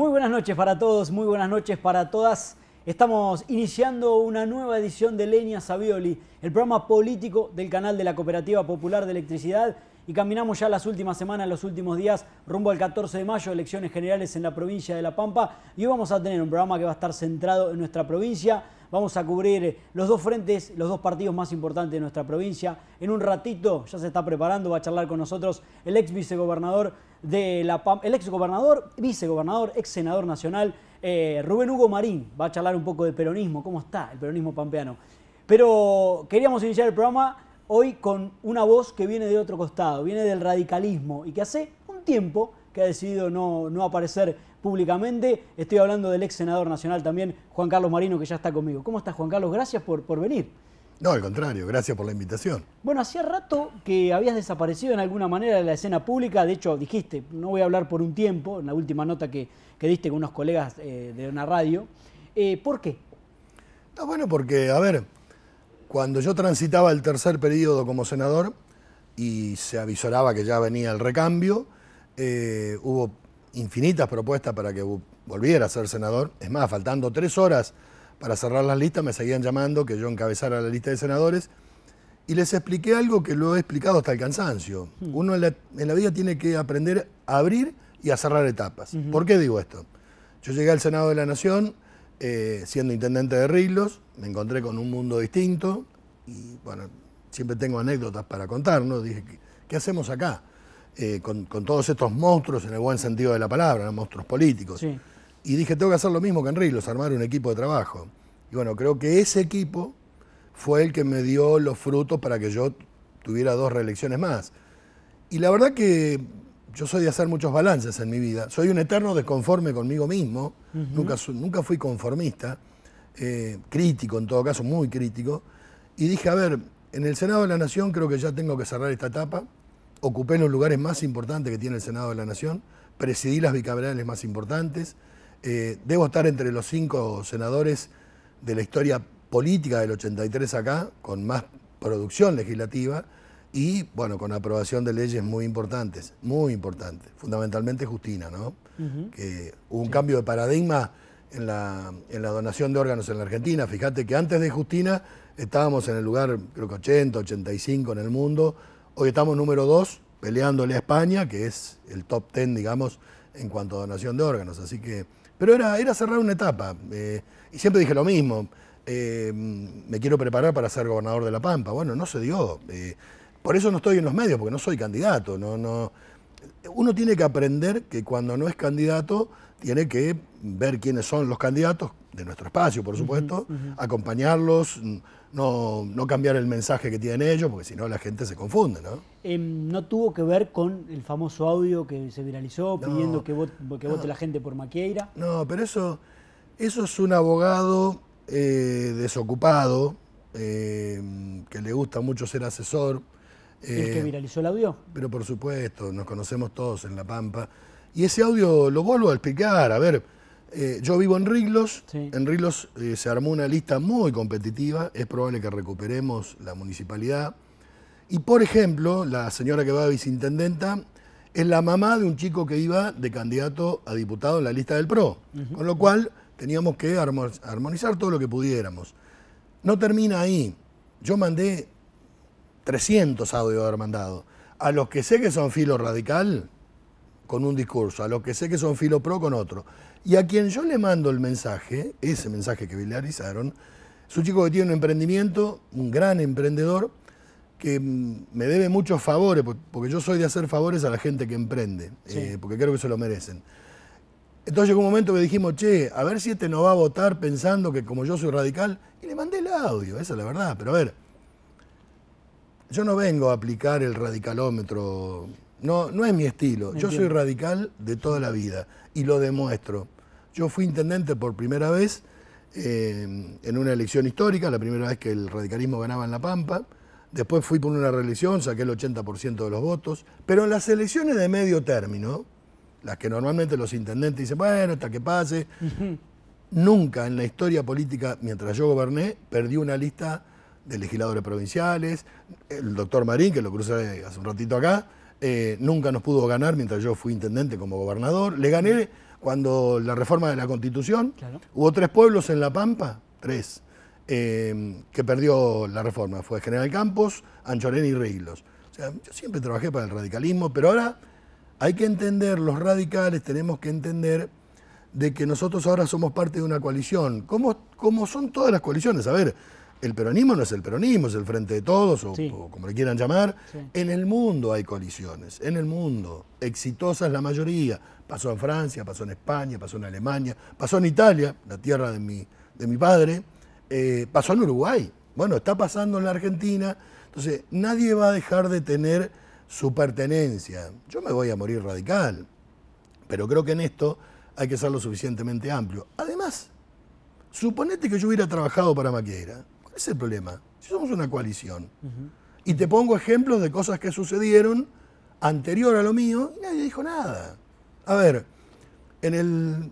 Muy buenas noches para todos, muy buenas noches para todas. Estamos iniciando una nueva edición de Leña Savioli, el programa político del canal de la Cooperativa Popular de Electricidad. Y caminamos ya las últimas semanas, los últimos días, rumbo al 14 de mayo, elecciones generales en la provincia de La Pampa. Y hoy vamos a tener un programa que va a estar centrado en nuestra provincia. Vamos a cubrir los dos frentes, los dos partidos más importantes de nuestra provincia. En un ratito, ya se está preparando, va a charlar con nosotros el ex vicegobernador de la gobernador, el exgobernador, vicegobernador, ex senador nacional, eh, Rubén Hugo Marín. Va a charlar un poco de peronismo, cómo está el peronismo pampeano. Pero queríamos iniciar el programa hoy con una voz que viene de otro costado, viene del radicalismo y que hace un tiempo que ha decidido no, aparecer públicamente. Estoy hablando del ex senador nacional también, Juan Carlos Marino, que ya está conmigo. ¿Cómo estás, Juan Carlos? Gracias por, por venir. No, al contrario, gracias por la invitación. Bueno, hacía rato que habías desaparecido en alguna manera de la escena pública, de hecho dijiste, no voy a hablar por un tiempo, en la última nota que, diste con unos colegas eh, de una radio. Eh, ¿Por qué? bueno, porque, a ver, cuando yo transitaba el tercer periodo como senador y se avisoraba que ya venía el recambio, eh, hubo infinitas propuestas para que volviera a ser senador. Es más, faltando tres horas para cerrar las listas me seguían llamando que yo encabezara la lista de senadores y les expliqué algo que lo he explicado hasta el cansancio. Mm. Uno en la, vida tiene que aprender a abrir y a cerrar etapas. ¿Por qué digo esto? Yo llegué al Senado de la Nación eh, siendo intendente de Riglos, me encontré con un mundo distinto y bueno, siempre tengo anécdotas para contar, ¿no? Dije, ¿qué, hacemos acá? Eh, con, todos estos monstruos en el buen sentido de la palabra, monstruos políticos y dije, tengo que hacer lo mismo que en los armar un equipo de trabajo. Y bueno, creo que ese equipo fue el que me dio los frutos para que yo tuviera dos reelecciones más. Y la verdad que yo soy de hacer muchos balances en mi vida. Soy un eterno desconforme conmigo mismo, nunca, nunca fui conformista, eh, crítico en todo caso, muy crítico. Y dije, a ver, en el Senado de la Nación creo que ya tengo que cerrar esta etapa. Ocupé los lugares más importantes que tiene el Senado de la Nación, presidí las bicamerales más importantes. Eh, debo estar entre los cinco senadores de la historia política del 83 acá, con más producción legislativa y, bueno, con aprobación de leyes muy importantes, muy importantes, fundamentalmente Justina, ¿no? Que hubo un cambio de paradigma en la, en la, donación de órganos en la Argentina. Fíjate que antes de Justina estábamos en el lugar, creo que 80, 85 en el mundo. Hoy estamos número dos peleándole a España, que es el top ten digamos, en cuanto a donación de órganos. Así que pero era, era cerrar una etapa. Eh, y siempre dije lo mismo. Eh, me quiero preparar para ser gobernador de La Pampa. Bueno, no se dio. Eh, por eso no estoy en los medios, porque no soy candidato. No, no, uno tiene que aprender que cuando no es candidato, tiene que ver quiénes son los candidatos, de nuestro espacio, por supuesto, acompañarlos, no, cambiar el mensaje que tienen ellos, porque si no la gente se confunde, ¿no? Em, ¿No tuvo que ver con el famoso audio que se viralizó pidiendo que, vote, la gente por Maquieira? No, pero eso, eso es un abogado eh, desocupado, eh, que le gusta mucho ser asesor, es que eh, viralizó el audio? Pero por supuesto, nos conocemos todos en La Pampa. Y ese audio lo vuelvo a explicar. A ver, eh, yo vivo en Riglos. En Riglos eh, se armó una lista muy competitiva. Es probable que recuperemos la municipalidad. Y por ejemplo, la señora que va a viceintendenta es la mamá de un chico que iba de candidato a diputado en la lista del PRO. Con lo cual teníamos que armonizar todo lo que pudiéramos. No termina ahí. Yo mandé 300 audios haber mandado. A los que sé que son filo radical, con un discurso, a los que sé que son filo pro, con otro. Y a quien yo le mando el mensaje, ese mensaje que viralizaron, es un chico que tiene un emprendimiento, un gran emprendedor, que mm, me debe muchos favores, porque yo soy de hacer favores a la gente que emprende, eh, porque creo que se lo merecen. Entonces llegó un momento que dijimos, che, a ver si este no va a votar pensando que como yo soy radical, y le mandé el audio, esa es la verdad, pero a ver, yo no vengo a aplicar el radicalómetro, no, no es mi estilo. yo soy radical de toda la vida y lo demuestro. Yo fui intendente por primera vez eh, en una elección histórica, la primera vez que el radicalismo ganaba en La Pampa. Después fui por una reelección, saqué el 80% de los votos. Pero en las elecciones de medio término, las que normalmente los intendentes dicen, bueno, hasta que pase, nunca en la historia política, mientras yo goberné, perdí una lista de legisladores provinciales, el doctor Marín, que lo crucé hace un ratito acá, eh, nunca nos pudo ganar mientras yo fui intendente como gobernador. Le gané cuando la reforma de la Constitución, hubo tres pueblos en La Pampa, tres, eh, que perdió la reforma. Fue General Campos, Anchorena y Reiglos. O sea, yo siempre trabajé para el radicalismo, pero ahora hay que entender, los radicales tenemos que entender de que nosotros ahora somos parte de una coalición. cómo como son todas las coaliciones? A ver, el peronismo no es el peronismo, es el frente de todos, o, como le quieran llamar. En el mundo hay colisiones, en el mundo. Exitosas la mayoría. Pasó en Francia, pasó en España, pasó en Alemania, pasó en Italia, la tierra de mi, de mi padre, eh, pasó en Uruguay. Bueno, está pasando en la Argentina. Entonces, nadie va a dejar de tener su pertenencia. Yo me voy a morir radical, pero creo que en esto hay que ser lo suficientemente amplio. Además, suponete que yo hubiera trabajado para Maquera ese es el problema? Si somos una coalición. Y te pongo ejemplos de cosas que sucedieron anterior a lo mío y nadie dijo nada. A ver,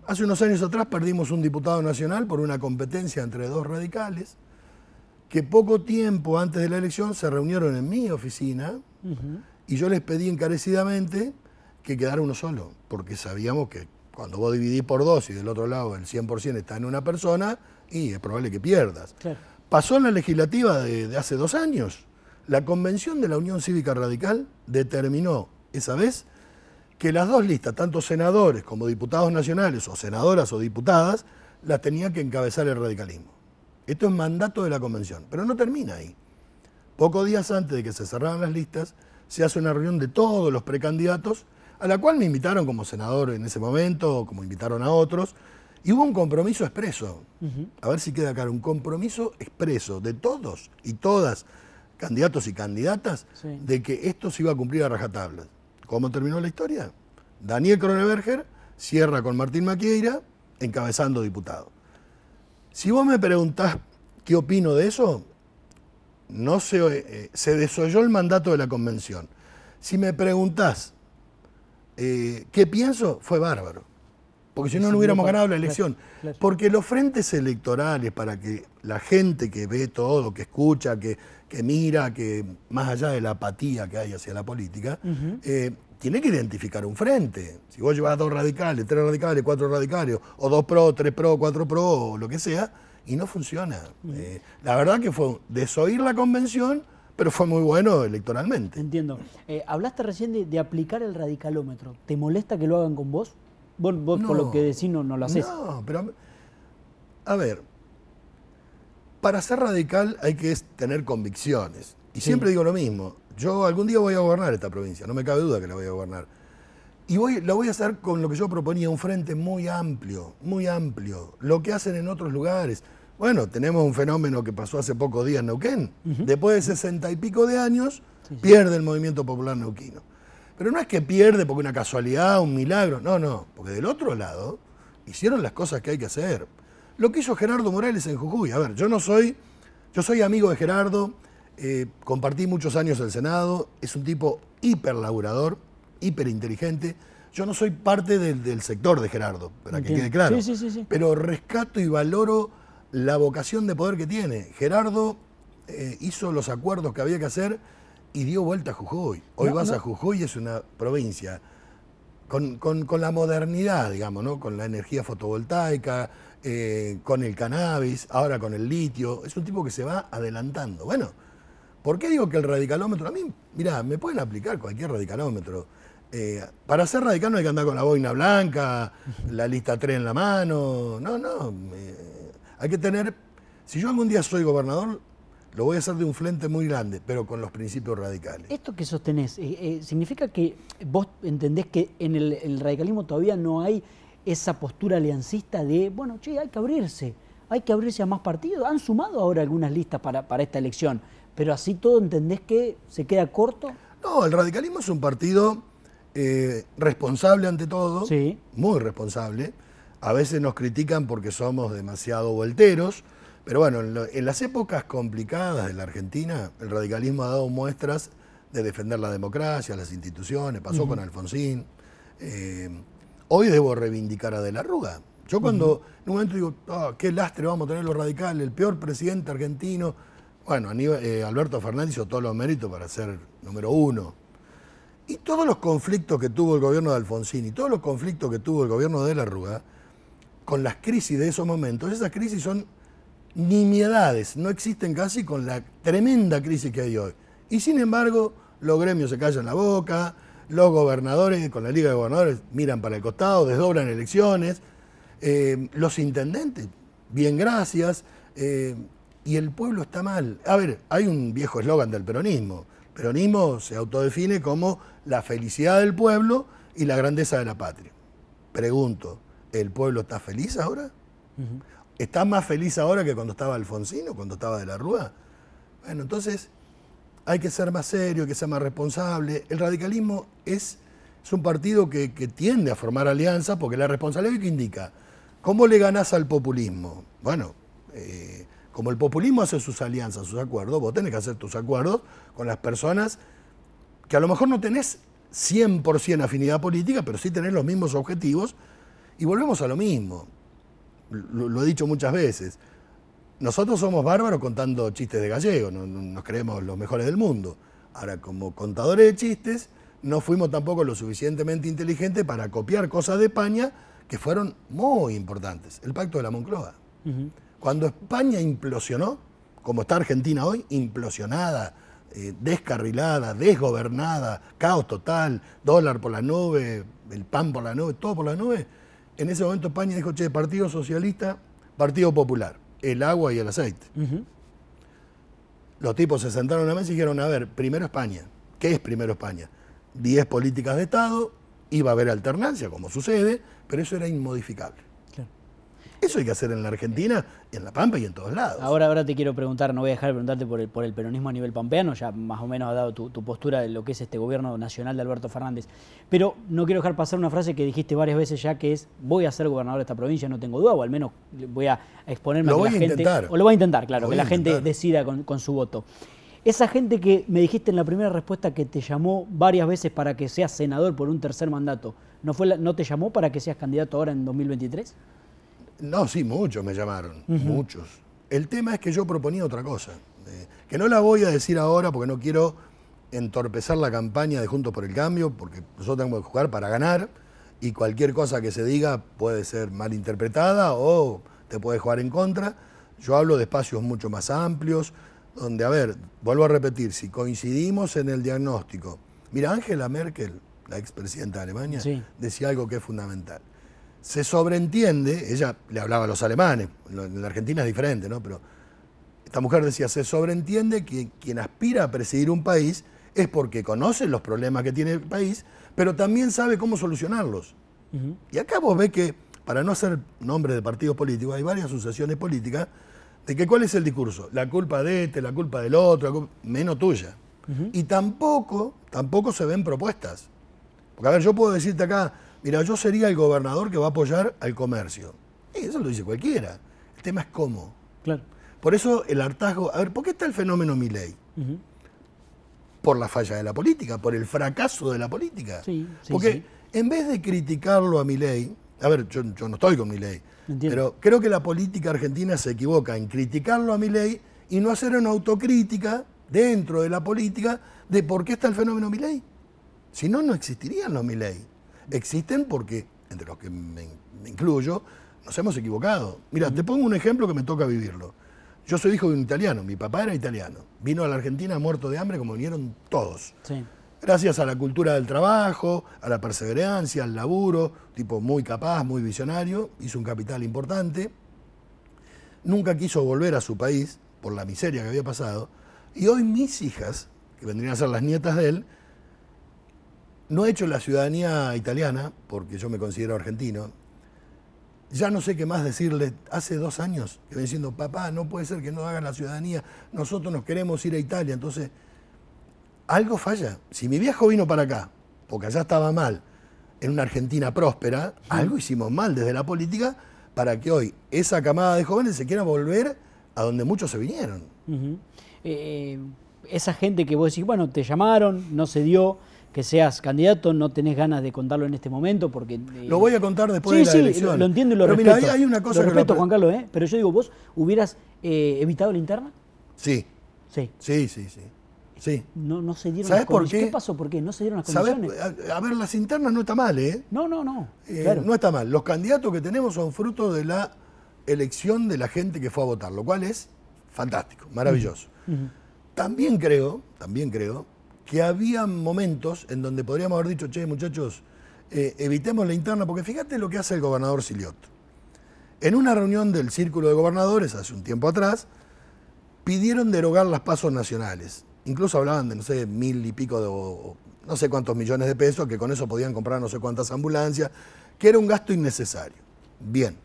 hace unos años atrás perdimos un diputado nacional por una competencia entre dos radicales que poco tiempo antes de la elección se reunieron en mi oficina y yo les pedí encarecidamente que quedara uno solo, porque sabíamos que cuando vos dividís por dos y del otro lado el 100% está en una persona, y es probable que pierdas. Claro. Pasó en la legislativa de, hace dos años. La convención de la Unión Cívica Radical determinó esa vez que las dos listas, tanto senadores como diputados nacionales o senadoras o diputadas, las tenía que encabezar el radicalismo. Esto es mandato de la convención, pero no termina ahí. Pocos días antes de que se cerraran las listas, se hace una reunión de todos los precandidatos, a la cual me invitaron como senador en ese momento, como invitaron a otros, y hubo un compromiso expreso, a ver si queda claro, un compromiso expreso de todos y todas, candidatos y candidatas, de que esto se iba a cumplir a rajatabla. ¿Cómo terminó la historia? Daniel Kroneberger cierra con Martín Maquieira encabezando diputado. Si vos me preguntás qué opino de eso, no se, eh, se desoyó el mandato de la convención. Si me preguntás eh, qué pienso, fue bárbaro porque si no, no hubiéramos ganado la elección. Porque los frentes electorales, para que la gente que ve todo, que escucha, que, que mira, que más allá de la apatía que hay hacia la política, eh, tiene que identificar un frente. Si vos llevas dos radicales, tres radicales, cuatro radicales, o dos pro, tres pro, cuatro pro, lo que sea, y no funciona. Eh, la verdad que fue desoír la convención, pero fue muy bueno electoralmente. Entiendo. Eh, hablaste recién de aplicar el radicalómetro. ¿Te molesta que lo hagan con vos? Vos, por lo que decís no, lo haces. No, pero a ver, para ser radical hay que tener convicciones. Y siempre digo lo mismo, yo algún día voy a gobernar esta provincia, no me cabe duda que la voy a gobernar. Y voy, voy a hacer con lo que yo proponía, un frente muy amplio, muy amplio, lo que hacen en otros lugares. Bueno, tenemos un fenómeno que pasó hace pocos días en Neuquén. Después de sesenta y pico de años, pierde el movimiento popular neuquino. Pero no es que pierde porque una casualidad, un milagro, no, no, porque del otro lado hicieron las cosas que hay que hacer. Lo que hizo Gerardo Morales en Jujuy, a ver, yo no soy, yo soy amigo de Gerardo, eh, compartí muchos años en el Senado, es un tipo hiper hiperinteligente. Yo no soy parte del, sector de Gerardo, para que quede claro. Pero rescato y valoro la vocación de poder que tiene. Gerardo eh, hizo los acuerdos que había que hacer y dio vuelta a Jujuy. Hoy vas a Jujuy, es una provincia con, la modernidad, digamos, ¿no? con la energía fotovoltaica, eh, con el cannabis, ahora con el litio. Es un tipo que se va adelantando. Bueno, ¿por qué digo que el radicalómetro? A mí, mirá, me pueden aplicar cualquier radicalómetro. Eh, para ser radical no hay que andar con la boina blanca, la lista 3 en la mano. No, no. Eh, hay que tener. Si yo algún día soy gobernador, lo voy a hacer de un frente muy grande, pero con los principios radicales. Esto que sostenés, eh, eh, ¿significa que vos entendés que en el, radicalismo todavía no hay esa postura aliancista de, bueno, che, hay que abrirse, hay que abrirse a más partidos? Han sumado ahora algunas listas para, esta elección, pero así todo entendés que se queda corto. No, el radicalismo es un partido eh, responsable ante todo, muy responsable. A veces nos critican porque somos demasiado volteros pero bueno, en, las épocas complicadas de la Argentina, el radicalismo ha dado muestras de defender la democracia, las instituciones, pasó con Alfonsín. Eh, hoy debo reivindicar a De la Rúa. Yo cuando en un momento digo, ah, qué lastre vamos a tener los radicales, el peor presidente argentino. Bueno, eh, Alberto Fernández hizo todos los méritos para ser número uno. Y todos los conflictos que tuvo el gobierno de Alfonsín y todos los conflictos que tuvo el gobierno de la Rúa, con las crisis de esos momentos, esas crisis son nimiedades, no existen casi con la tremenda crisis que hay hoy. Y sin embargo, los gremios se callan la boca, los gobernadores con la Liga de Gobernadores miran para el costado, desdoblan elecciones, eh, los intendentes, bien gracias, eh, y el pueblo está mal. A ver, hay un viejo eslogan del peronismo. El peronismo se autodefine como la felicidad del pueblo y la grandeza de la patria. Pregunto, ¿el pueblo está feliz ahora? ¿Está más feliz ahora que cuando estaba Alfonsino, cuando estaba de la Rúa? Bueno, entonces hay que ser más serio, hay que ser más responsable. El radicalismo es, es un partido que, tiende a formar alianzas porque la responsabilidad que indica, ¿cómo le ganás al populismo? Bueno, eh, como el populismo hace sus alianzas, sus acuerdos, vos tenés que hacer tus acuerdos con las personas que a lo mejor no tenés 100% afinidad política, pero sí tenés los mismos objetivos y volvemos a lo mismo lo, he dicho muchas veces, nosotros somos bárbaros contando chistes de gallego, nos creemos los mejores del mundo. Ahora, como contadores de chistes, no fuimos tampoco lo suficientemente inteligentes para copiar cosas de España que fueron muy importantes. El pacto de la Moncloa. Cuando España implosionó, como está Argentina hoy, implosionada, eh, descarrilada, desgobernada, caos total, dólar por la nube, el pan por la nube, todo por la nube, en ese momento España dijo, che, Partido Socialista, Partido Popular, el agua y el aceite. Los tipos se sentaron a la mesa y dijeron, a ver, primero España. ¿Qué es primero España? Diez políticas de Estado, iba a haber alternancia, como sucede, pero eso era inmodificable. Eso hay que hacer en la Argentina, en La Pampa y en todos lados. Ahora, ahora te quiero preguntar, no voy a dejar de preguntarte por el, peronismo a nivel pampeano, ya más o menos ha dado tu, postura de lo que es este gobierno nacional de Alberto Fernández. Pero no quiero dejar pasar una frase que dijiste varias veces ya, que es, voy a ser gobernador de esta provincia, no tengo duda, o al menos voy a exponerme lo a la a gente... Intentar. O lo voy a intentar, claro, que la gente decida con, su voto. Esa gente que me dijiste en la primera respuesta que te llamó varias veces para que seas senador por un tercer mandato, ¿no, fue no te llamó para que seas candidato ahora en 2023? No, sí, muchos me llamaron, muchos. El tema es que yo proponía otra cosa, eh, que no la voy a decir ahora porque no quiero entorpezar la campaña de Juntos por el Cambio, porque nosotros tenemos que jugar para ganar y cualquier cosa que se diga puede ser malinterpretada o te puede jugar en contra. Yo hablo de espacios mucho más amplios, donde, a ver, vuelvo a repetir, si coincidimos en el diagnóstico, mira, Angela Merkel, la expresidenta de Alemania, decía algo que es fundamental se sobreentiende, ella le hablaba a los alemanes, en la Argentina es diferente, ¿no? Pero esta mujer decía, se sobreentiende que quien aspira a presidir un país es porque conoce los problemas que tiene el país, pero también sabe cómo solucionarlos. Y acá vos ves que, para no hacer nombre de partidos políticos, hay varias asociaciones políticas de que cuál es el discurso, la culpa de este, la culpa del otro, menos tuya. Y tampoco, tampoco se ven propuestas. Porque a ver, yo puedo decirte acá, mira, yo sería el gobernador que va a apoyar al comercio. eso lo dice cualquiera. El tema es cómo. Claro. Por eso el hartazgo. A ver, ¿por qué está el fenómeno Milei? Por la falla de la política, por el fracaso de la política. Sí, Porque en vez de criticarlo a Milei, a ver, yo, no estoy con Milei, pero creo que la política argentina se equivoca en criticarlo a Milei y no hacer una autocrítica dentro de la política de por qué está el fenómeno Milei. Si no, no existirían los Milei existen porque, entre los que me, incluyo, nos hemos equivocado. Mira, te pongo un ejemplo que me toca vivirlo. Yo soy hijo de un italiano, mi papá era italiano. Vino a la Argentina muerto de hambre como vinieron todos. Gracias a la cultura del trabajo, a la perseverancia, al laburo, tipo muy capaz, muy visionario, hizo un capital importante. Nunca quiso volver a su país por la miseria que había pasado. Y hoy mis hijas, que vendrían a ser las nietas de él, no he hecho la ciudadanía italiana, porque yo me considero argentino. Ya no sé qué más decirle. Hace dos años que ven diciendo, papá, no puede ser que no hagan la ciudadanía. Nosotros nos queremos ir a Italia. Entonces, algo falla. Si mi viejo vino para acá, porque allá estaba mal, en una Argentina próspera, algo hicimos mal desde la política para que hoy esa camada de jóvenes se quiera volver a donde muchos se vinieron. Eh, eh, esa gente que vos decís, bueno, te llamaron, no se dio, que seas candidato, no tenés ganas de contarlo en este momento porque... Eh, lo voy a contar después de la sí, elección. Lo, entiendo y lo respeto. Mira, hay, una cosa lo respeto, Juan Carlos, ¿eh? pero yo digo, ¿vos hubieras eh, evitado la interna? Sí. Sí. Sí, sí, sí. sí. No, ¿Sabés Por qué? qué? pasó? ¿Por qué? No se dieron las condiciones. A ver, las internas no está mal, ¿eh? No, no, no. Eh, no está mal. Los candidatos que tenemos son fruto de la elección de la gente que fue a votar, lo cual es fantástico, maravilloso. También creo, también creo que había momentos en donde podríamos haber dicho, che, muchachos, eh, evitemos la interna, porque fíjate lo que hace el gobernador Siliot. En una reunión del Círculo de Gobernadores hace un tiempo atrás, pidieron derogar las pasos nacionales. Incluso hablaban de, no sé, mil y pico de, no sé cuántos millones de pesos, que con eso podían comprar no sé cuántas ambulancias, que era un gasto innecesario. Bien,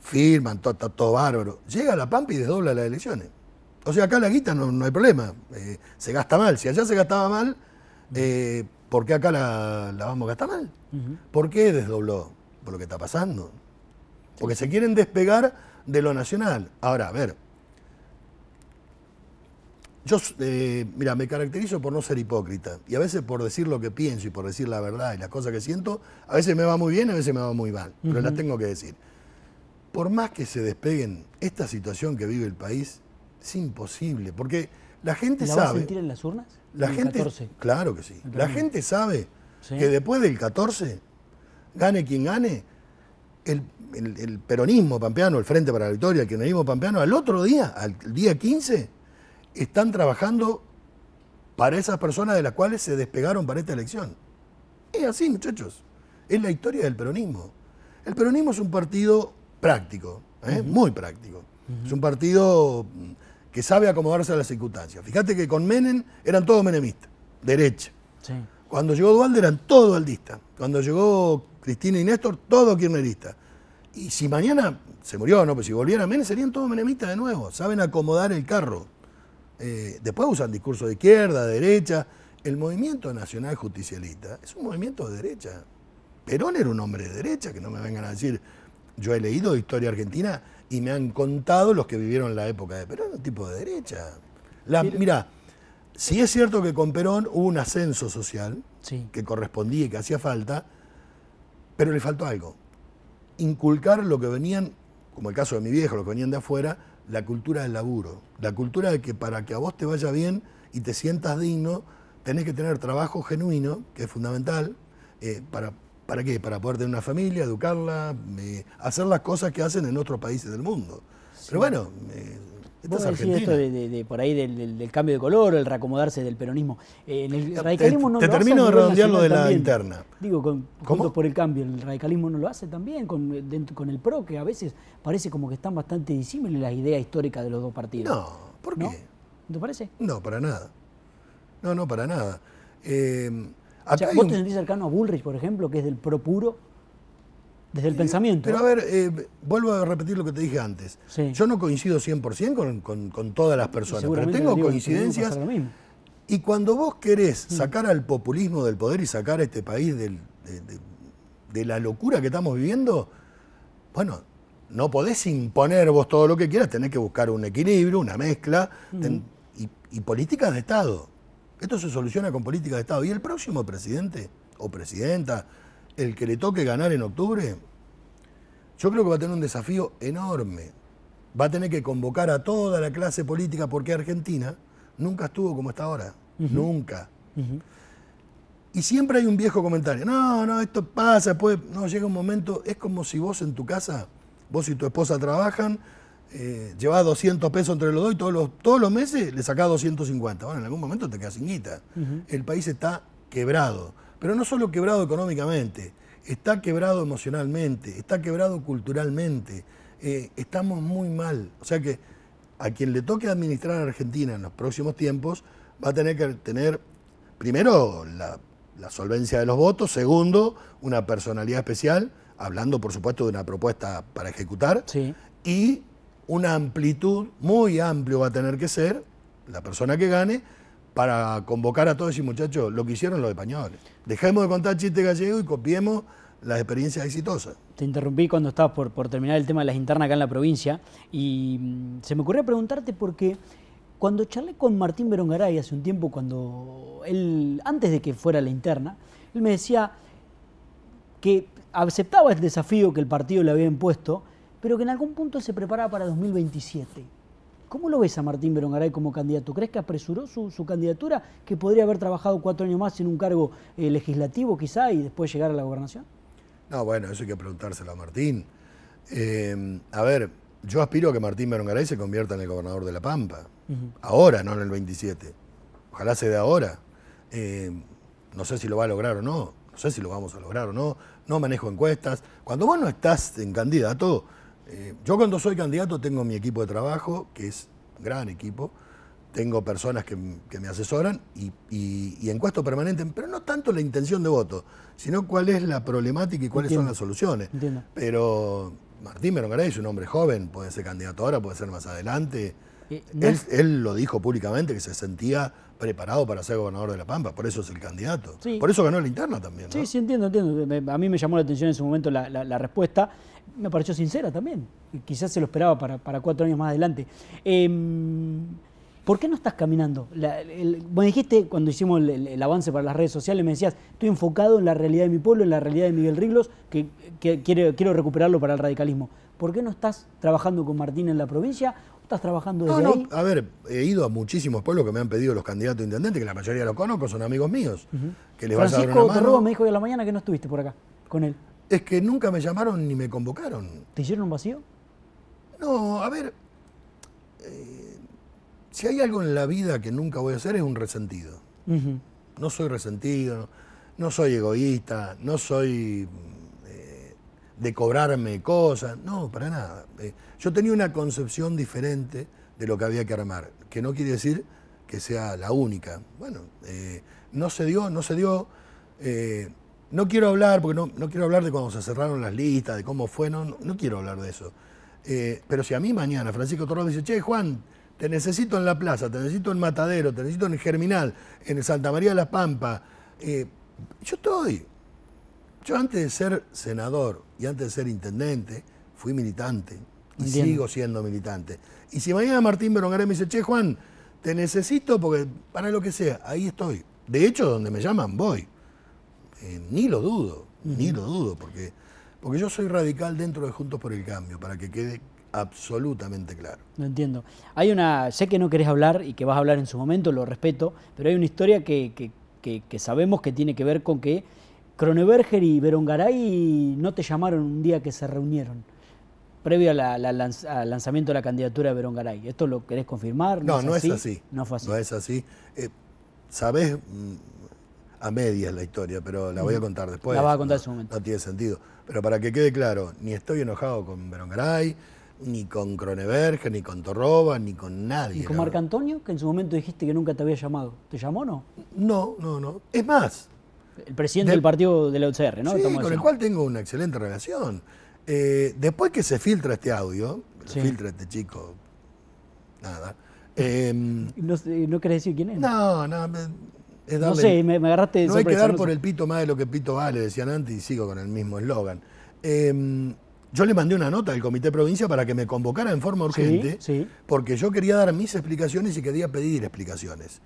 firman, todo, todo bárbaro. Llega la Pampa y desdobla las elecciones. O sea, acá la guita no, hay problema, eh, se gasta mal. Si allá se gastaba mal, eh, ¿por qué acá la, vamos a gastar mal? ¿Por qué desdobló? Por lo que está pasando. Porque se quieren despegar de lo nacional. Ahora, a ver, yo, eh, mira, me caracterizo por no ser hipócrita y a veces por decir lo que pienso y por decir la verdad y las cosas que siento, a veces me va muy bien, a veces me va muy mal, pero las tengo que decir. Por más que se despeguen esta situación que vive el país, es imposible, porque la gente sabe. ¿La a sentir en las urnas? La el 14? Claro que sí. La gente sabe que después del 14, gane quien gane, el, el, peronismo pampeano, el Frente para la Victoria, el kirchnerismo pampeano, al otro día, al día 15, están trabajando para esas personas de las cuales se despegaron para esta elección. Es así, muchachos. Es la historia del peronismo. El peronismo es un partido práctico, ¿eh? muy práctico. Es un partido que sabe acomodarse a las circunstancias. Fíjate que con Menem eran todos menemistas, derecha. Cuando llegó Dualde eran todos dualdistas. Cuando llegó Cristina y Néstor, todos kirchneristas. Y si mañana se murió, no, pero pues si volviera Menem serían todos menemistas de nuevo. Saben acomodar el carro. Eh, después usan discurso de izquierda, derecha. El movimiento nacional justicialista es un movimiento de derecha. Perón era un hombre de derecha, que no me vengan a decir yo he leído historia argentina y me han contado los que vivieron la época de Perón, un tipo de derecha. La, mira, si es cierto que con Perón hubo un ascenso social que correspondía y que hacía falta, pero le faltó algo. Inculcar lo que venían, como el caso de mi viejo, lo que venían de afuera, la cultura del laburo. La cultura de que para que a vos te vaya bien y te sientas digno, tenés que tener trabajo genuino, que es fundamental, eh, para ¿Para qué? Para poder tener una familia, educarla, eh, hacer las cosas que hacen en otros países del mundo. Pero bueno, eh, esta esto de, por ahí del, cambio de color, el reacomodarse del peronismo. Eh, en el radicalismo te, no te termino de redondear lo de la interna. Digo, con, por el cambio, el radicalismo no lo hace también, con, el PRO, que a veces parece como que están bastante disímiles las ideas históricas de los dos partidos. No, ¿por qué? ¿No? ¿Te parece? No, para nada. No, no, para nada. Eh, ¿Vos te cercano a Bullrich, por ejemplo, que es del pro Desde el pensamiento. Pero a ver, eh, vuelvo a repetir lo que te dije antes. Yo no coincido 100% con, con, todas las personas, pero tengo coincidencias. y cuando vos querés mm. sacar al populismo del poder y sacar a este país de, la locura que estamos viviendo, bueno, no podés imponer vos todo lo que quieras, tenés que buscar un equilibrio, una mezcla mm. y políticas de Estado. Esto se soluciona con política de Estado. Y el próximo presidente o presidenta, el que le toque ganar en octubre, yo creo que va a tener un desafío enorme. Va a tener que convocar a toda la clase política porque Argentina nunca estuvo como está ahora. Nunca. Y siempre hay un viejo comentario. No, no, esto pasa, pues, no, llega un momento. Es como si vos en tu casa, vos y tu esposa trabajan, eh, 200 pesos entre los dos y todos los, todos los meses le sacás 250. Bueno, en algún momento te quedas sin guita. El país está quebrado, pero no solo quebrado económicamente, está quebrado emocionalmente, está quebrado culturalmente. Eh, estamos muy mal. O sea que a quien le toque administrar a Argentina en los próximos tiempos va a tener que tener, primero, la, la solvencia de los votos, segundo, una personalidad especial, hablando por supuesto de una propuesta para ejecutar, sí. y una amplitud muy amplio va a tener que ser la persona que gane para convocar a todos y muchachos lo que hicieron los españoles. Dejemos de contar chistes gallegos y copiemos las experiencias exitosas. Te interrumpí cuando estabas por, por terminar el tema de las internas acá en la provincia y mm, se me ocurrió preguntarte porque cuando charlé con Martín Berongaray hace un tiempo, cuando él, antes de que fuera la interna, él me decía que aceptaba el desafío que el partido le había impuesto, pero que en algún punto se prepara para 2027. ¿Cómo lo ves a Martín Berongaray como candidato? ¿Crees que apresuró su, candidatura, que podría haber trabajado cuatro años más en un cargo eh, legislativo quizá y después llegar a la gobernación? No, bueno, eso hay que preguntárselo a Martín. Em, a ver, yo aspiro a que Martín Berongaray se convierta en el gobernador de La Pampa. Ahora, no en el 27. Ojalá se de ahora. Em, no sé si lo va a lograr o no. No sé si lo vamos a lograr o no. No manejo encuestas. Cuando vos no estás en candidato eh, yo cuando soy candidato tengo mi equipo de trabajo, que es un gran equipo, tengo personas que, me asesoran y, y, y, encuesto permanente, pero no tanto la intención de voto, sino cuál es la problemática y cuáles son las soluciones. Pero Martín Merongaray es un hombre joven, puede ser candidato ahora, puede ser más adelante. él, lo dijo públicamente que se sentía preparado para ser gobernador de La Pampa, por eso es el candidato. Por eso ganó la interna también. Sí, sí, entiendo, entiendo. A mí me llamó la atención en su momento la respuesta me pareció sincera también. Quizás se lo esperaba para, para cuatro años más adelante. Em, ¿Por qué no estás caminando? La, vos dijiste cuando hicimos el, avance para las redes sociales, me decías, estoy enfocado en la realidad de mi pueblo, en la realidad de Miguel Riglos, que, que quiero, recuperarlo para el radicalismo. ¿Por qué no estás trabajando con Martín en la provincia ¿Estás trabajando desde no, no. A ver, he ido a muchísimos pueblos que me han pedido los candidatos a intendente, que la mayoría los conozco, son amigos míos. que Francisco vas me dijo hoy a la mañana que no estuviste por acá con él es que nunca me llamaron ni me convocaron. ¿Te hicieron un vacío? No, a ver, eh, si hay algo en la vida que nunca voy a hacer es un resentido. No soy resentido, no soy egoísta, no soy eh, de cobrarme cosas, no, para nada. Eh, yo tenía una concepción diferente de lo que había que armar, que no quiere decir que sea la única. Bueno, no se dio, no se dio. No quiero hablar, porque no, no, quiero hablar de cuando se cerraron las listas, de cómo fue, no, quiero hablar de eso. Eh, pero si a mí mañana Francisco Torres dice, che, Juan, te necesito en la plaza, te necesito en Matadero, te necesito en el Germinal, en el Santa María de las Pampas, eh, yo estoy. Yo antes de ser senador y antes de ser intendente, fui militante y sigo siendo militante. Y si mañana Martín Berongaré me dice, che, Juan, te necesito porque para lo que sea, ahí estoy. De hecho, donde me llaman, voy. Eh, ni lo dudo, ni lo dudo, porque, porque yo soy radical dentro de Juntos por el Cambio, para que quede absolutamente claro. No entiendo. Hay una, sé que no querés hablar y que vas a hablar en su momento, lo respeto, pero hay una historia que, sabemos que tiene que ver con que Kroneberger y Berongaray no te llamaron un día que se reunieron previo al lanzamiento de la candidatura de Garay ¿Esto lo querés confirmar? No, no, es así. No, fue así. No es así. Eh, Sabés mm, a medias la historia, pero la voy a contar después. La va a contar en su momento. No tiene sentido. Pero para que quede claro, ni estoy enojado con Verongaray, ni con Cronenberg, ni con Torroba, ni con nadie. ¿Y con Marco Antonio, que en su momento dijiste que nunca te había llamado? ¿Te llamó no? No, no, no. Es más. El presidente del partido de la UCR, ¿no? Sí, con el cual tengo una excelente relación. Eh, después que se filtra este audio, filtra este chico, nada. Em, no, eh, ¿No querés decir quién es? No, no, no sé, me, agarraste de No hay que dar por el pito más de lo que pito vale, decían antes, y sigo con el mismo eslogan. Em, yo le mandé una nota al Comité Provincia para que me convocara en forma urgente, porque yo quería dar mis explicaciones y quería pedir explicaciones.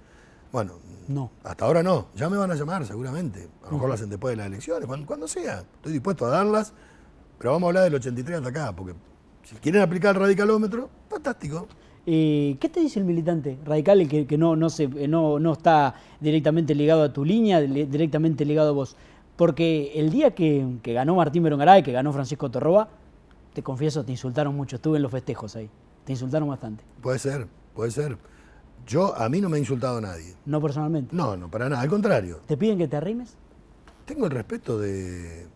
Bueno, no. hasta ahora no. Ya me van a llamar seguramente. A lo mejor las hacen después de las elecciones, cuando, sea. Estoy dispuesto a darlas, pero vamos a hablar del 83 hasta acá, porque si quieren aplicar el radicalómetro, fantástico. Eh, ¿Qué te dice el militante radical el que, no, no, se, eh, no, está directamente ligado a tu línea, directamente ligado a vos? Porque el día que, ganó Martín Berongaray, que ganó Francisco Torroba, te confieso, te insultaron mucho. Estuve en los festejos ahí. Te insultaron bastante. Puede ser, puede ser. Yo, a mí no me ha insultado a nadie. ¿No personalmente? No, no, para nada. Al contrario. ¿Te piden que te arrimes? Tengo el respeto de,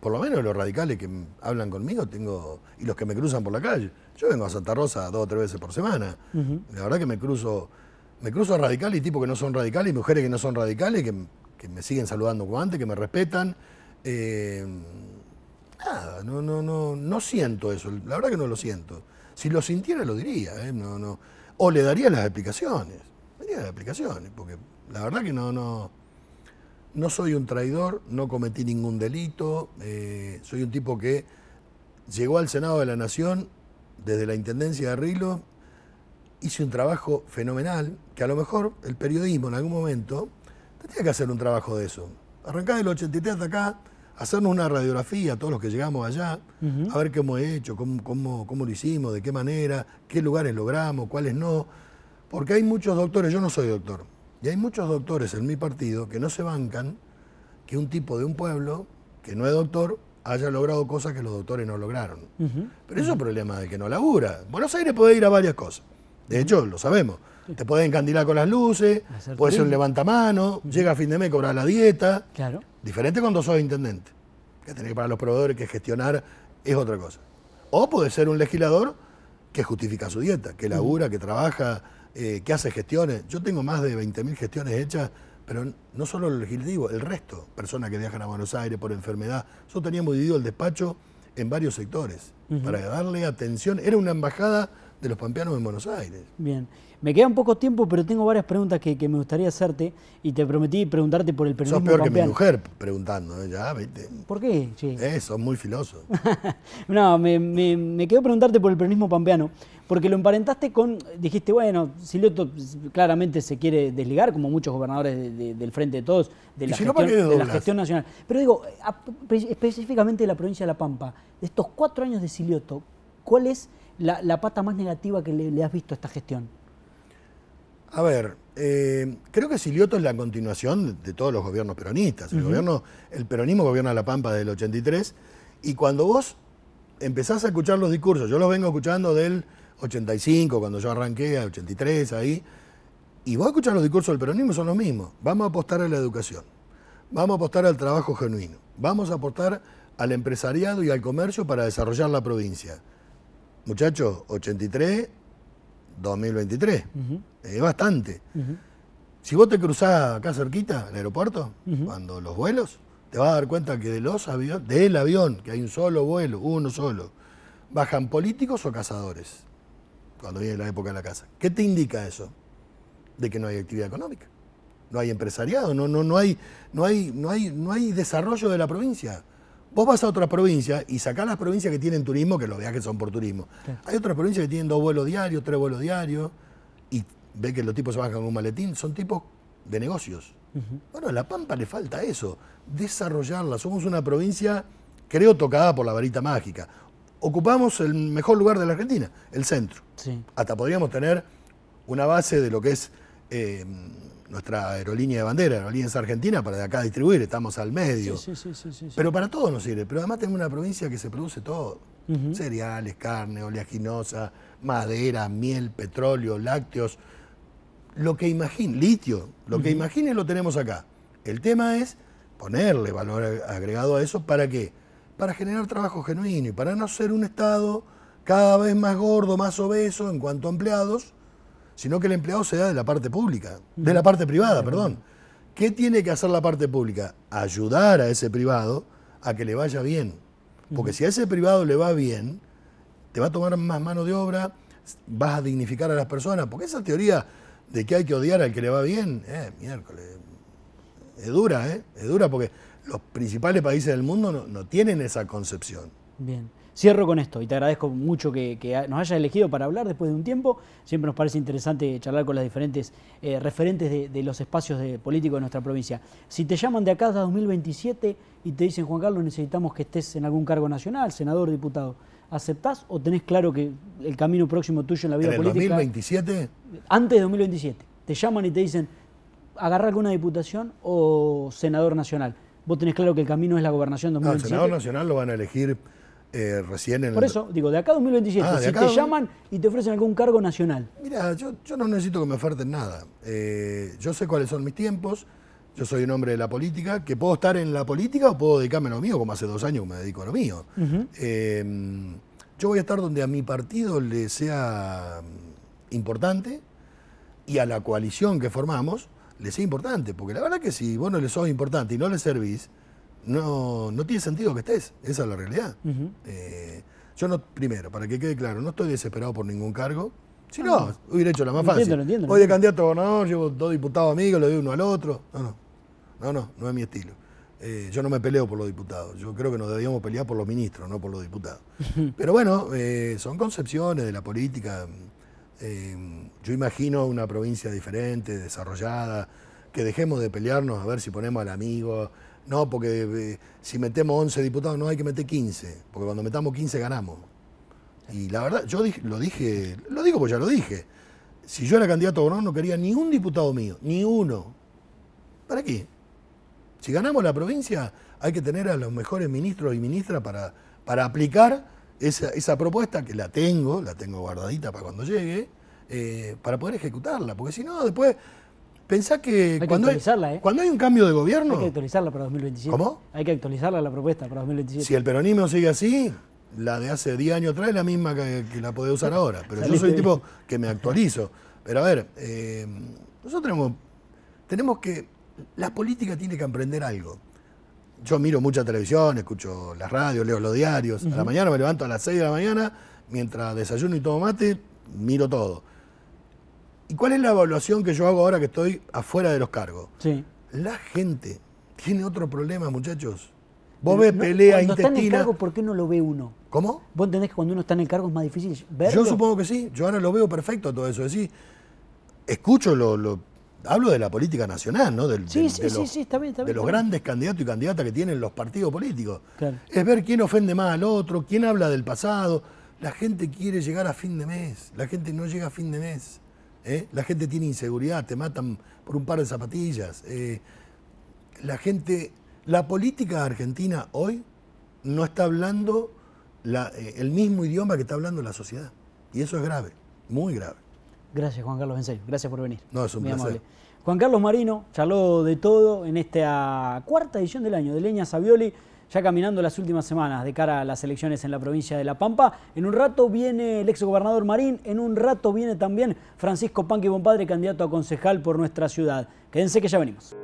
por lo menos los radicales que hablan conmigo tengo y los que me cruzan por la calle. Yo vengo a Santa Rosa dos o tres veces por semana. La verdad que me cruzo, me cruzo a radicales y tipos que no son radicales y mujeres que no son radicales que, me siguen saludando como antes, que me respetan. Eh, nada, no, no, no, no siento eso. La verdad que no lo siento. Si lo sintiera lo diría, ¿eh? no, no. O le daría las explicaciones. Me daría las explicaciones, porque la verdad que no, no no soy un traidor, no cometí ningún delito, eh, soy un tipo que llegó al Senado de la Nación desde la Intendencia de Rilo, hice un trabajo fenomenal, que a lo mejor el periodismo en algún momento tenía que hacer un trabajo de eso. Arrancar del 83 hasta acá, hacernos una radiografía, todos los que llegamos allá, a ver qué hemos hecho, cómo, cómo lo hicimos, de qué manera, qué lugares logramos, cuáles no. Porque hay muchos doctores, yo no soy doctor, y hay muchos doctores en mi partido que no se bancan que un tipo de un pueblo que no es doctor haya logrado cosas que los doctores no lograron. Pero eso es problema de que no labura. Buenos Aires puede ir a varias cosas. De hecho, lo sabemos. Te pueden encandilar con las luces, puede ser un levantamano, llega a fin de mes, cobrar la dieta. Claro. Diferente cuando sos intendente, que tenés para los proveedores que gestionar es otra cosa. O puede ser un legislador que justifica su dieta, que labura, que trabaja, eh, que hace gestiones. Yo tengo más de 20.000 gestiones hechas, pero no solo el legislativo, el resto, personas que viajan a Buenos Aires por enfermedad. Nosotros teníamos dividido el despacho en varios sectores para darle atención. Era una embajada de los pampeanos en Buenos Aires. Bien. Me queda un poco tiempo, pero tengo varias preguntas que, me gustaría hacerte y te prometí preguntarte por el peronismo Sos peor que mi mujer preguntando, ¿eh? ya, ¿Por qué? Sí. Eh, muy filoso. no, me, quedo preguntarte por el peronismo pampeano, porque lo emparentaste con. Dijiste, bueno, Silioto claramente se quiere desligar, como muchos gobernadores del Frente de Todos, de la, gestión, nacional. Pero digo, específicamente de la provincia de La Pampa, de estos cuatro años de Silioto, ¿cuál es la, pata más negativa que le has visto a esta gestión? A ver, eh, creo que Silioto es la continuación de todos los gobiernos peronistas. El, gobierno, el peronismo gobierna La Pampa desde el 83 y cuando vos empezás a escuchar los discursos, yo los vengo escuchando del 85, cuando yo arranqué, al 83, ahí, y vos escuchás los discursos del peronismo, son los mismos. Vamos a apostar a la educación, vamos a apostar al trabajo genuino, vamos a apostar al empresariado y al comercio para desarrollar la provincia. Muchachos, 83, 2023. Eh, es bastante. Si vos te cruzás acá cerquita, el aeropuerto, cuando los vuelos, te vas a dar cuenta que de los aviones, del avión, que hay un solo vuelo, uno solo, bajan políticos o cazadores, cuando viene la época de la casa ¿Qué te indica eso? De que no hay actividad económica, no hay empresariado, no, no, no, hay, no, hay, no, hay, no hay desarrollo de la provincia. Vos vas a otra provincia y sacás las provincias que tienen turismo, que los viajes son por turismo. Hay otras provincias que tienen dos vuelos diarios, tres vuelos diarios ve que los tipos se bajan con un maletín, son tipos de negocios. Bueno, a La Pampa le falta eso, desarrollarla. Somos una provincia, creo, tocada por la varita mágica. Ocupamos el mejor lugar de la Argentina, el centro. Hasta podríamos tener una base de lo que es eh, nuestra aerolínea de bandera, Aerolíneas Argentina, para de acá distribuir, estamos al medio. Sí, sí, sí, Pero para todo nos sirve. Pero además tenemos una provincia que se produce todo. Cereales, carne, oleaginosa, madera, miel, petróleo, lácteos lo que imaginen, litio, lo que imaginen lo tenemos acá. El tema es ponerle valor agregado a eso para qué? Para generar trabajo genuino y para no ser un Estado cada vez más gordo, más obeso en cuanto a empleados, sino que el empleado sea de la parte pública, de la parte privada, perdón. ¿Qué tiene que hacer la parte pública? Ayudar a ese privado a que le vaya bien. Porque si a ese privado le va bien, te va a tomar más mano de obra, vas a dignificar a las personas, porque esa teoría de que hay que odiar al que le va bien, eh, miércoles. Es dura, eh, Es dura porque los principales países del mundo no, tienen esa concepción. Bien. Cierro con esto y te agradezco mucho que, nos hayas elegido para hablar después de un tiempo. Siempre nos parece interesante charlar con las diferentes eh, referentes de, los espacios políticos de nuestra provincia. Si te llaman de acá hasta 2027 y te dicen, Juan Carlos, necesitamos que estés en algún cargo nacional, senador, diputado, ¿Aceptás o tenés claro que el camino próximo tuyo en la vida ¿En el ¿2027? Antes de 2027. Te llaman y te dicen, agarrar alguna diputación o senador nacional. Vos tenés claro que el camino es la gobernación 2027. No, el senador nacional lo van a elegir eh, recién en... Por eso, digo, de acá a 2027, ah, si te llaman y te ofrecen algún cargo nacional. Mira, yo, no necesito que me oferten nada. Eh, yo sé cuáles son mis tiempos, yo soy un hombre de la política, que puedo estar en la política o puedo dedicarme a lo mío, como hace dos años me dedico a lo mío. Em, yo voy a estar donde a mi partido le sea mm, importante y a la coalición que formamos le sea importante, porque la verdad que si vos no le sos importante y no le servís, no, no tiene sentido que estés, esa es la realidad. Eh, yo no, primero, para que quede claro, no estoy desesperado por ningún cargo, si ah, no, hubiera hecho la más fácil. Hoy de candidato a gobernador llevo dos diputados amigos, le doy uno al otro. No, no. No, no, no es mi estilo. Eh, yo no me peleo por los diputados. Yo creo que nos debíamos pelear por los ministros, no por los diputados. Pero bueno, eh, son concepciones de la política. Eh, yo imagino una provincia diferente, desarrollada, que dejemos de pelearnos a ver si ponemos al amigo. No, porque si metemos 11 diputados, no hay que meter 15, porque cuando metamos 15 ganamos. Y la verdad, yo lo dije, lo digo porque ya lo dije. Si yo era candidato a gobernador no quería ni un diputado mío, ni uno. ¿Para qué? Si ganamos la provincia, hay que tener a los mejores ministros y ministras para, para aplicar esa, propuesta, que la tengo, la tengo guardadita para cuando llegue, eh, para poder ejecutarla. Porque si no, después, pensá que, hay que cuando, eh. cuando hay un cambio de gobierno... Hay que actualizarla para 2027. ¿Cómo? Hay que actualizarla la propuesta para 2027. Si el peronismo sigue así, la de hace 10 años trae la misma que, la puede usar ahora. Pero yo soy el tipo que me actualizo. Pero a ver, eh, nosotros tenemos que la política tiene que emprender algo. Yo miro mucha televisión, escucho las radios, leo los diarios. A la mañana me levanto a las 6 de la mañana, mientras desayuno y tomo mate, miro todo. ¿Y cuál es la evaluación que yo hago ahora que estoy afuera de los cargos? Sí. La gente tiene otro problema, muchachos. Vos ves pelea intestina. Está en el cargo, ¿Por qué no lo ve uno? ¿Cómo? ¿Vos entendés que cuando uno está en el cargo es más difícil verlo? Yo supongo que sí. Yo ahora lo veo perfecto todo eso. Es decir, escucho lo, hablo de la política nacional, ¿no? Del, sí, de, los, grandes candidatos y candidatas que tienen los partidos políticos. Es ver quién ofende más al otro, quién habla del pasado. La gente quiere llegar a fin de mes, la gente no llega a fin de mes. ¿eh? La gente tiene inseguridad, te matan por un par de zapatillas. Eh. la gente, la política argentina hoy no está hablando eh, el mismo idioma que está hablando la sociedad. Y eso es grave, muy grave. Gracias, Juan Carlos, en Gracias por venir. No, es un placer. Amable. Juan Carlos Marino charló de todo en esta cuarta edición del año de Leña Savioli, ya caminando las últimas semanas de cara a las elecciones en la provincia de La Pampa. En un rato viene el exgobernador Marín, en un rato viene también Francisco Panqui Bompadre, candidato a concejal por nuestra ciudad. Quédense que ya venimos.